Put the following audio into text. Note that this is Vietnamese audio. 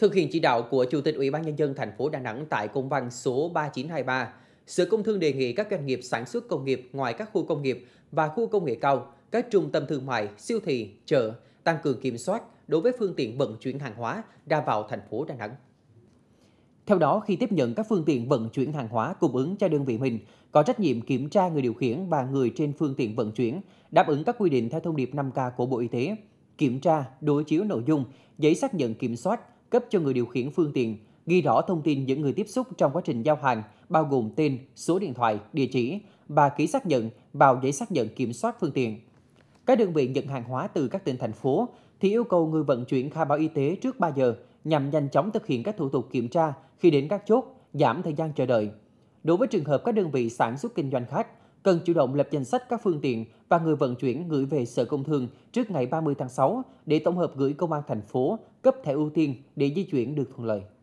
Thực hiện chỉ đạo của Chủ tịch Ủy ban nhân dân thành phố Đà Nẵng tại công văn số 3923, Sở Công Thương đề nghị các doanh nghiệp sản xuất công nghiệp ngoài các khu công nghiệp và khu công nghệ cao, các trung tâm thương mại, siêu thị, chợ tăng cường kiểm soát đối với phương tiện vận chuyển hàng hóa ra vào thành phố Đà Nẵng. Theo đó, khi tiếp nhận các phương tiện vận chuyển hàng hóa cung ứng cho đơn vị mình, có trách nhiệm kiểm tra người điều khiển và người trên phương tiện vận chuyển, đáp ứng các quy định theo thông điệp 5K của Bộ Y tế, kiểm tra, đối chiếu nội dung, giấy xác nhận kiểm soát, cấp cho người điều khiển phương tiện, ghi rõ thông tin những người tiếp xúc trong quá trình giao hàng, bao gồm tên, số điện thoại, địa chỉ và ký xác nhận vào giấy xác nhận kiểm soát phương tiện. Các đơn vị nhận hàng hóa từ các tỉnh thành phố thì yêu cầu người vận chuyển khai báo y tế trước 3 giờ nhằm nhanh chóng thực hiện các thủ tục kiểm tra khi đến các chốt, giảm thời gian chờ đợi. Đối với trường hợp các đơn vị sản xuất kinh doanh khác cần chủ động lập danh sách các phương tiện và người vận chuyển gửi về Sở Công Thương trước ngày 30 tháng 6 để tổng hợp gửi Công an thành phố cấp thẻ ưu tiên để di chuyển được thuận lợi.